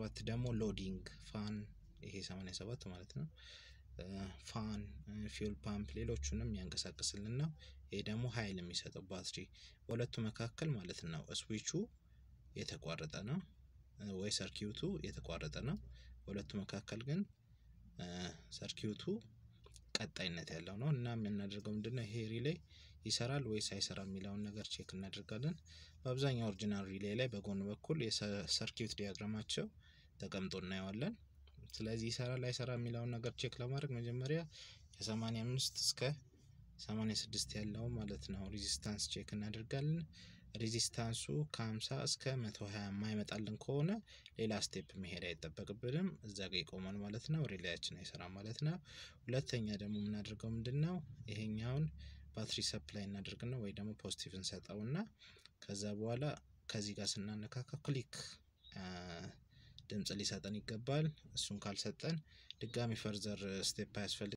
ሰባት ደግሞ ሎዲንግ ፋን ይሄ 87 ማለት ነው። ፋን ፊውል ፓምፕ ሌሎቹንም ያንቀሳቅስልን ነው። ይሄ ደግሞ ኃይል የሚሰጠው ባትሪ በሁለቱ መካከል ማለት ነው። ስዊቹ የተቋረጠ ነው ወይ ሰርኪዩቱ የተቋረጠ ነው። በሁለቱ መካከል ግን ሰርኪዩቱ ቀጣይነት ያለው ነው እና የምናደርገው ምንድነው ይሄ ሪሌ ይሰራል ወይስ አይሰራ የሚለውን ነገር ቼክ እናደርጋለን። በአብዛኛው ኦሪጂናል ሪሌ ላይ በጎን በኩል የሰርኪዩት ዲያግራማቸው ተቀምጦ እናየዋለን። ስለዚህ ይሰራል አይሰራ የሚለውን ነገር ቼክ ለማድረግ መጀመሪያ ከ85 እስከ 86 ያለው ማለት ነው ሬዚስታንስ ቼክ እናደርጋለን። ሬዚስታንሱ ከ50 እስከ 120 የማይመጣልን ከሆነ ሌላ ስቴፕ መሄድ አይጠበቅብንም። እዛ ጋ ይቆማል ማለት ነው። ሪሌያችን አይሰራም ማለት ነው። ሁለተኛ ደግሞ የምናደርገው ምንድን ነው? ይሄኛውን ባትሪ ሰፕላይ ነው ወይ ደግሞ ፖዚቲቭ እንሰጠውና ከዛ በኋላ ከዚህ ጋር ስናነካካ ክሊክ ድምፅ ሊሰጠን ይገባል። እሱን ካልሰጠን ድጋሚ ፈርዘር ስቴፕ አያስፈልግ